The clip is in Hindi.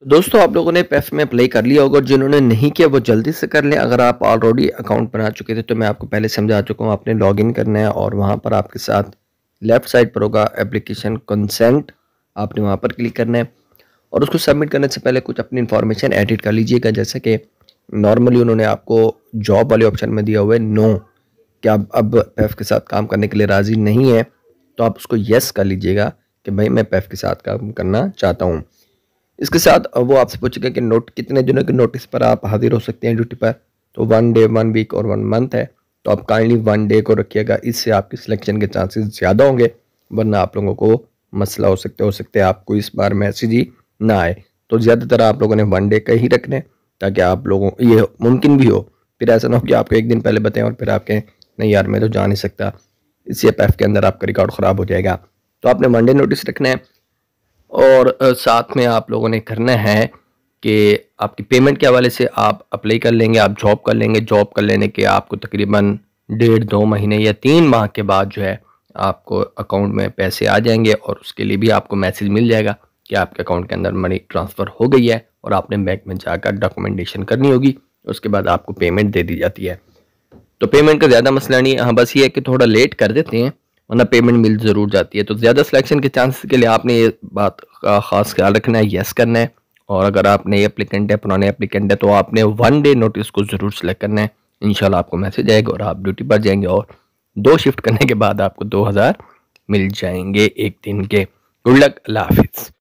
तो दोस्तों आप लोगों ने पेफ में अप्लाई कर लिया होगा और जिन्होंने नहीं किया वो जल्दी से कर लें अगर आप ऑलरेडी अकाउंट बना चुके थे तो मैं आपको पहले समझा चुका हूँ आपने लॉगिन करना है और वहाँ पर आपके साथ लेफ़्ट साइड पर होगा एप्लीकेशन कंसेंट आपने वहाँ पर क्लिक करना है और उसको सबमिट करने से पहले कुछ अपनी इन्फॉर्मेशन एडिट कर लीजिएगा जैसे कि नॉर्मली उन्होंने आपको जॉब वाले ऑप्शन में दिया हुआ है नो कि आप अब पैफ के साथ काम करने के लिए राज़ी नहीं है तो आप उसको येस कर लीजिएगा कि भाई मैं पैफ के साथ काम करना चाहता हूँ इसके साथ वो आपसे पूछेगा कि नोट कितने दिनों के नोटिस पर आप हाजिर हो सकते हैं ड्यूटी पर तो वन डे वन वीक और वन मंथ है तो आप काइंडली वन डे को रखिएगा इससे आपके सिलेक्शन के चांसेस ज़्यादा होंगे वरना आप लोगों को मसला हो सकता हो सकता है आपको इस बार मैसेज ही ना आए तो ज़्यादातर आप लोगों ने वन डे का ही रखने ताकि आप लोगों ये मुमकिन भी हो फिर ऐसा ना हो कि आपको एक दिन पहले बताएं और फिर आप कहें नहीं यार मैं तो जा नहीं सकता इसी एफ के अंदर आपका रिकॉर्ड ख़राब हो जाएगा तो आपने वन डे नोटिस रखना है और साथ में आप लोगों ने करना है कि आपकी पेमेंट के हवाले से आप अप्लाई कर लेंगे आप जॉब कर लेंगे जॉब कर लेने के आपको तकरीबन डेढ़ दो महीने या तीन माह के बाद जो है आपको अकाउंट में पैसे आ जाएंगे और उसके लिए भी आपको मैसेज मिल जाएगा कि आपके अकाउंट के अंदर मनी ट्रांसफ़र हो गई है और आपने बैंक में जाकर डॉक्यूमेंटेशन करनी होगी उसके बाद आपको पेमेंट दे दी जाती है तो पेमेंट का ज़्यादा मसला नहीं है हाँ बस ये है कि थोड़ा लेट कर देते हैं वरना पेमेंट मिल ज़रूर जाती है तो ज़्यादा सिलेक्शन के चांसेस के लिए आपने ये बात का खास ख्याल रखना है येस करना है और अगर आपने एप्लीकेंट है पुराने एप्लीकेंट है तो आपने वन डे नोटिस को ज़रूर सेलेक्ट करना है इनशाला आपको मैसेज आएगा और आप ड्यूटी पर जाएंगे और दो शिफ्ट करने के बाद आपको दो हज़ार मिल जाएंगे एक दिन के गुड लक अल्लाह हाफिज़